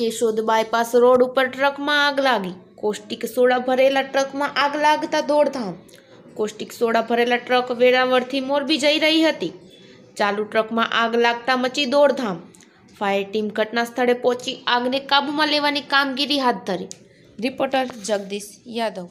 Keshod bypass road ઉપર ટ્રકમાં આગ લાગી કોષ્ટિક સોડા ભરેલા ટ્રકમાં આગ લાગતા દોડધામ કોષ્ટિક સોડા ભરેલા ટ્રક વેરાવળથી મોરબી જઈ રહી હતી ચાલુ ટ્રકમાં આગ લાગતા મચી દોડધામ ફાયર ટીમ ઘટના સ્થળે પહોંચી આગને કાબૂમાં લેવાની કામગીરી હાથ ધરી રિપોર્ટર જગદીશ યાદવ